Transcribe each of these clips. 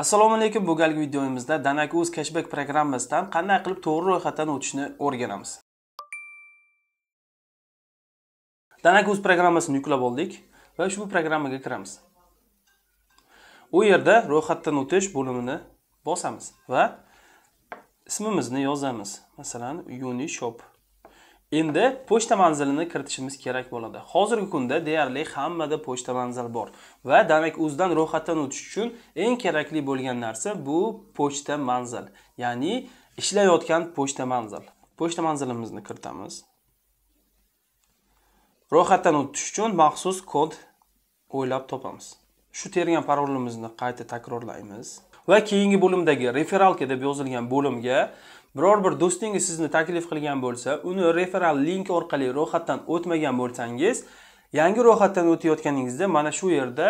assalomu alaykum bu galgi videomizda danak uz cashback programmasidan qanday qilib to'g'ri ro'yxatdan o'tishni o'rganamiz danak programmasini yuklab oldik va ushbu programmaga kiramiz u yerda ro'yxatdan o'tish bo'limini bosamiz va ismimizni yozamiz masalan Shop endi pochta manzilini kiritishimiz kerak bo'ladi hozirgi kunda deyarli hammada pochta manzil bor va demak o'zidan ro'yxatdan o'tish uchun eng kerakli bo'lgan narsa bu pochta manzil ya'ni ishlayotgan pochta manzil pochta manzilimizni kiritamiz ro'yxatdan o'tish uchun maxsus kod o'ylab topamiz shu tergan parolimizni qayta takrorlaymiz va keyingi bo'limdagi referalka deb yozilgan bo'limga biror bir do'stingiz sizni taklif qilgan bo'lsa uni referal link orqali ro'yxatdan o'tmagan bo'lsangiz yangi ro'yxatdan o'tayotganingizda mana shu yerda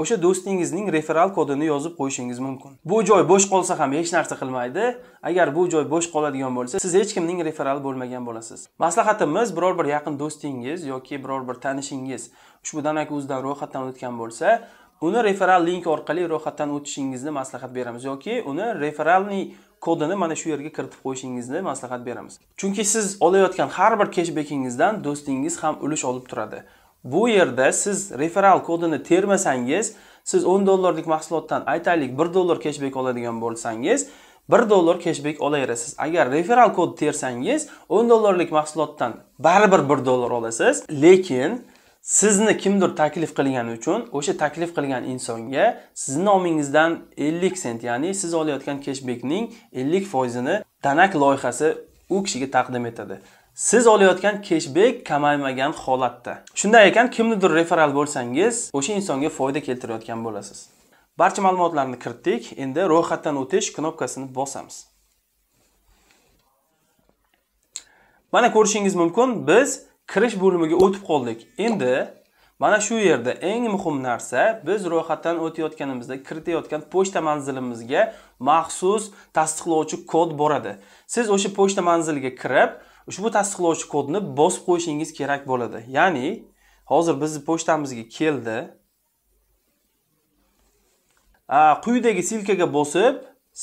o'sha do'stingizning referal kodini yozib qo'yishingiz mumkin bu joy bo'sh qolsa ham hech narsa qilmaydi agar bu joy bo'sh qoladigan bo'lsa siz hech kimning referal bo'lmagan bo'lasiz maslahatimiz biror bir yaqin do'stingiz yoki biror bir tanishingiz ushbu danak uzdan ro'yxatdan o'tgan bo'lsa uni referal link orqali ro'yxatdan o'tishingizni maslahat beramiz yoki uni referalniy kodini mana shu yerga kiritib qo'yishingizni maslahat beramiz chunki siz olayotgan har bir keshbekingizdan do'stingiz ham ulush olib turadi bu yerda siz referal kodini termasangiz siz 10 dollarlik mahsulotdan aytaylik 1 dollar keshbek oladigan bo'lsangiz 1 dollar keshbek olaverasiz agar referal kod tersangiz 10 dollarlik mahsulotdan baribir 1 dollar olasiz lekin sizni kimdir taklif qilgani uchun o'sha taklif qilgan insonga sizni nomingizdan 50 sent ya'ni siz olayotgan keshbekning 50 foizini danak loyihasi u kishiga taqdim etadi siz olayotgan keshbek kamaymagan holatda shunday ekan kimnidir referal bo'lsangiz o'sha insonga foyda keltirayotgan bo'lasiz barcha ma'lumotlarni kiritdik endi ro'yxatdan o'tish knopkasini bosamiz mana ko'rishingiz mumkin biz kirish bo'limiga o'tib qoldik endi mana shu yerda eng muhim narsa biz ro'yxatdan o'tayotganimizda kiritayotgan pochta manzilimizga maxsus tasdiqlovchi kod boradi siz o'sha pochta manziliga kirib ushbu tasdiqlovchi kodni bosib qo'yishingiz kerak bo'ladi ya'ni hozir bizni pochtamizga keldi quyidagi silkaga bosib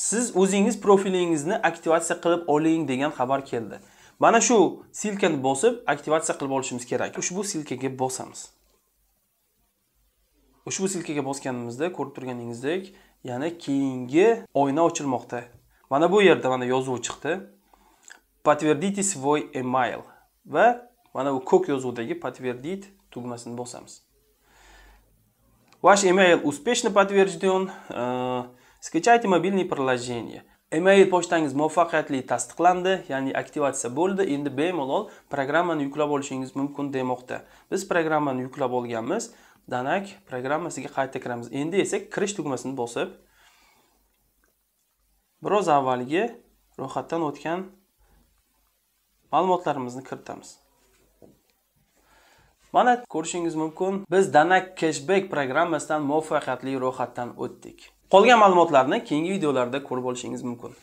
siz o'zingiz profilingizni aktivatsiya qilib oling degan xabar keldi mana shu silkani bosib aktivatsiya qilib olishimiz kerak ushbu silkaga bosamiz ushbu silkaga bosganimizda ko'rib turganingizdek yana keyingi oyna ochilmoqda mana bu yerda mana yozuv chiqdi подтвердите свой email va mana bu ko'k yozuvdagi подтвердит tugmasini bosamiz Ваш email успешно подтвержден. Скачайте мобильные приложения. email pochtangiz muvaffaqiyatli tasdiqlandi ya'ni aktivatsiya bo'ldi endi bemalol programmani yuklab olishingiz mumkin demoqda biz programmani yuklab olganmiz danak programmasiga qayta kiramiz endi esa kirish tugmasini bosib biroz avvalgi ro'yxatdan o'tgan ma'lumotlarimizni kiritamiz mana ko'rishingiz mumkin biz danak cashback programmasidan muvaffaqiyatli ro'yxatdan o'tdik qolgan ma'lumotlarni keyingi videolarda ko'rib olishingiz mumkin